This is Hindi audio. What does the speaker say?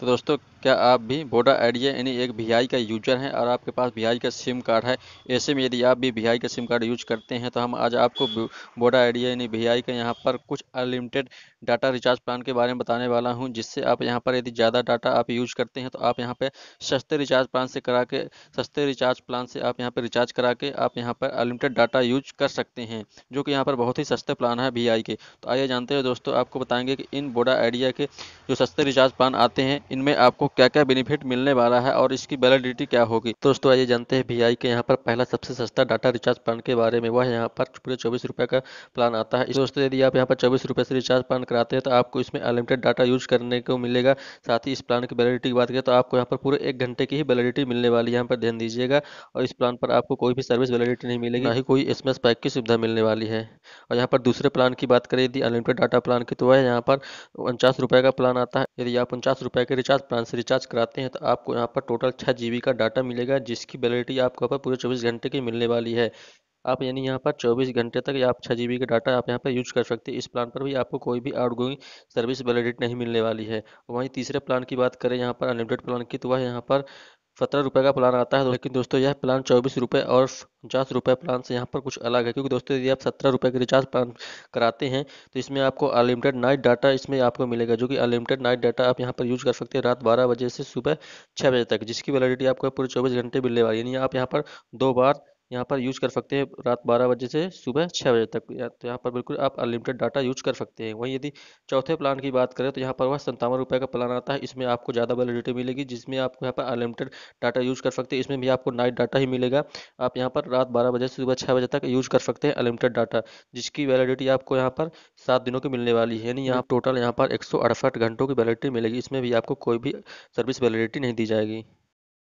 तो दोस्तों क्या आप भी वोडा आइडिया यानी एक वी का यूजर हैं और आपके पास वी का सिम कार्ड है ऐसे में यदि आप भी वी का सिम कार्ड यूज करते हैं तो हम आज आपको वोडा आइडिया यानी वी का यहाँ पर कुछ अनलिमिटेड डाटा रिचार्ज प्लान के बारे में बताने वाला हूँ जिससे आप यहाँ पर यदि ज़्यादा डाटा आप यूज करते हैं तो आप यहाँ पर सस्ते रिचार्ज प्लान से करा के सस्ते रिचार्ज प्लान से आप यहाँ पर रिचार्ज करा के आप यहाँ पर अनलिमिटेड डाटा यूज कर सकते हैं जो कि यहाँ पर बहुत ही सस्ते प्लान है वी के तो आइए जानते हैं दोस्तों आपको बताएंगे कि इन वोडा आइडिया के जो सस्ते रिचार्ज प्लान आते हैं इनमें आपको क्या क्या बेनिफिट मिलने वाला है और इसकी वैलिडिटी क्या होगी तो दोस्तों आइए जानते हैं वी के यहाँ पर पहला सबसे सस्ता डाटा रिचार्ज प्लान के बारे में वह यहाँ पर पूरे चौबीस रुपये का प्लान आता है दोस्तों यदि आप यहाँ पर चौबीस रुपये से रिचार्ज प्लान कराते हैं तो आपको इसमें अनलिमिटेड डाटा यूज करने को मिलेगा साथ ही इस प्लान की वैलिडिटी की बात करें तो आपको यहाँ पर पूरे एक घंटे की ही वैलिडिटी मिलने वाली यहाँ पर ध्यान दीजिएगा और इस प्लान पर आपको कोई भी सर्विस वैलिडिटी नहीं मिलेगी ना ही कोई एस पैक की सुविधा मिलने वाली है और यहाँ पर दूसरे प्लान की बात करें यदि अनलिमिटेड डाटा प्लान की तो वह यहाँ पर उनचास रुपये का प्लान आता है यदि आप उनचास रुपये के रिचार्ज प्लान से रिचार्ज कराते हैं तो आपको यहाँ पर टोटल छः जी का डाटा मिलेगा जिसकी वैलिडिटी आपको यहाँ पर पूरे चौबीस घंटे की मिलने वाली है आप यानी यहाँ पर 24 घंटे तक आप छः जी का डाटा आप यहाँ पर यूज कर सकते हैं इस प्लान पर भी आपको कोई भी आउट सर्विस वैलिडिट नहीं मिलने वाली है वहीं तीसरे प्लान की बात करें यहाँ पर अनलिमिटेड प्लान की तो वह यहाँ पर सत्रह रुपये का प्लान आता है लेकिन दोस्तों यह प्लान चौबीस रुपये और पचास रुपये प्लान से यहाँ पर कुछ अलग है क्योंकि दोस्तों यदि आप सत्रह रुपये के रिचार्ज प्लान कराते हैं तो इसमें आपको अनलिमिटेड नाइट डाटा इसमें आपको मिलेगा जो कि अनलिमिटेड नाइट डाटा आप यहाँ पर यूज कर सकते हैं रात बारह बजे से सुबह छः बजे तक जिसकी वैलिडिटी आपको पूरे चौबीस घंटे मिलने वाली यानी आप यहाँ पर दो बार यहाँ पर यूज कर सकते हैं रात बारह बजे से सुबह छः बजे तक तो यहाँ पर बिल्कुल आप अनलिमिटेड डाटा यूज कर सकते हैं वहीं यदि चौथे प्लान की बात करें तो यहाँ पर वह संतावन रुपये का प्लान आता है इसमें आपको ज़्यादा वैलिडिटी मिलेगी जिसमें आपको यहाँ पर अनलिमिटेड डाटा यूज कर सकते हैं इसमें भी आपको नाइट डाटा ही मिलेगा आप यहाँ पर रात बारह बजे से सुबह छः बजे तक यूज कर सकते हैं अनलिमिटेड डाटा जिसकी वैलिडिटी आपको यहाँ पर सात दिनों की मिलने वाली है यानी यहाँ टोटल यहाँ पर एक घंटों की वैलिडिटी मिलेगी इसमें भी आपको कोई भी सर्विस वैलिडिटी नहीं दी जाएगी